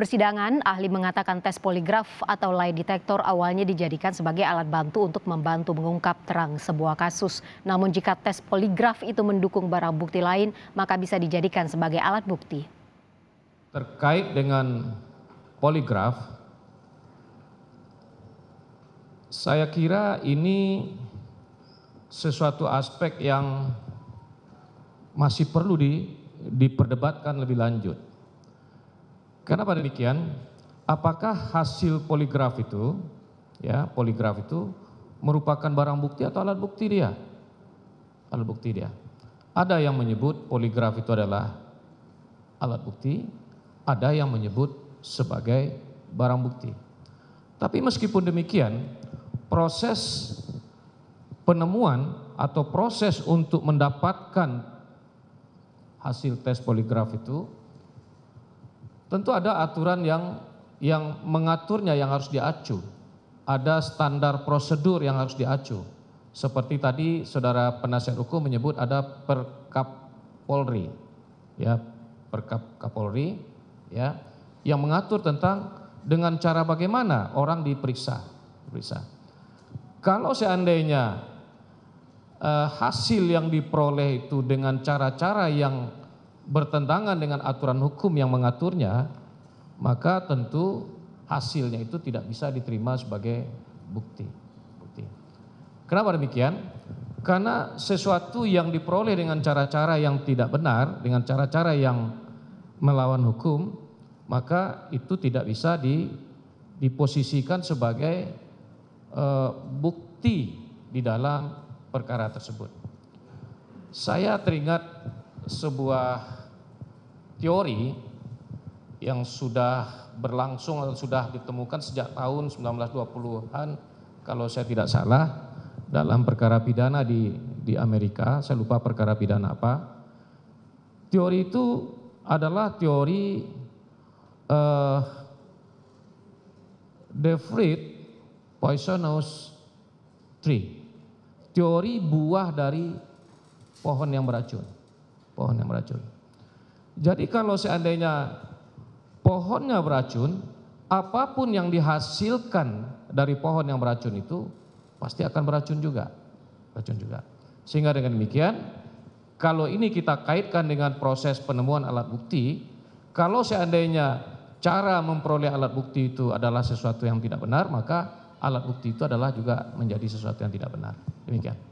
persidangan, ahli mengatakan tes poligraf atau lie detector awalnya dijadikan sebagai alat bantu untuk membantu mengungkap terang sebuah kasus. Namun jika tes poligraf itu mendukung barang bukti lain, maka bisa dijadikan sebagai alat bukti. Terkait dengan poligraf, saya kira ini sesuatu aspek yang masih perlu di, diperdebatkan lebih lanjut karena pada demikian? Apakah hasil poligraf itu, ya poligraf itu merupakan barang bukti atau alat bukti dia? Alat bukti dia. Ada yang menyebut poligraf itu adalah alat bukti, ada yang menyebut sebagai barang bukti. Tapi meskipun demikian, proses penemuan atau proses untuk mendapatkan hasil tes poligraf itu Tentu ada aturan yang yang mengaturnya yang harus diacu. Ada standar prosedur yang harus diacu. Seperti tadi saudara penasihat hukum menyebut ada perkap Polri. Ya, perkap Kapolri ya yang mengatur tentang dengan cara bagaimana orang diperiksa. diperiksa. Kalau seandainya eh, hasil yang diperoleh itu dengan cara-cara yang bertentangan dengan aturan hukum yang mengaturnya, maka tentu hasilnya itu tidak bisa diterima sebagai bukti. bukti. Kenapa demikian? Karena sesuatu yang diperoleh dengan cara-cara yang tidak benar, dengan cara-cara yang melawan hukum, maka itu tidak bisa diposisikan sebagai eh, bukti di dalam perkara tersebut. Saya teringat sebuah teori yang sudah berlangsung atau sudah ditemukan sejak tahun 1920-an kalau saya tidak salah dalam perkara pidana di di Amerika, saya lupa perkara pidana apa. Teori itu adalah teori uh, the fruit poisonous tree. Teori buah dari pohon yang beracun. Pohon yang beracun. Jadi kalau seandainya pohonnya beracun, apapun yang dihasilkan dari pohon yang beracun itu pasti akan beracun juga. Beracun juga. Sehingga dengan demikian, kalau ini kita kaitkan dengan proses penemuan alat bukti, kalau seandainya cara memperoleh alat bukti itu adalah sesuatu yang tidak benar, maka alat bukti itu adalah juga menjadi sesuatu yang tidak benar. Demikian.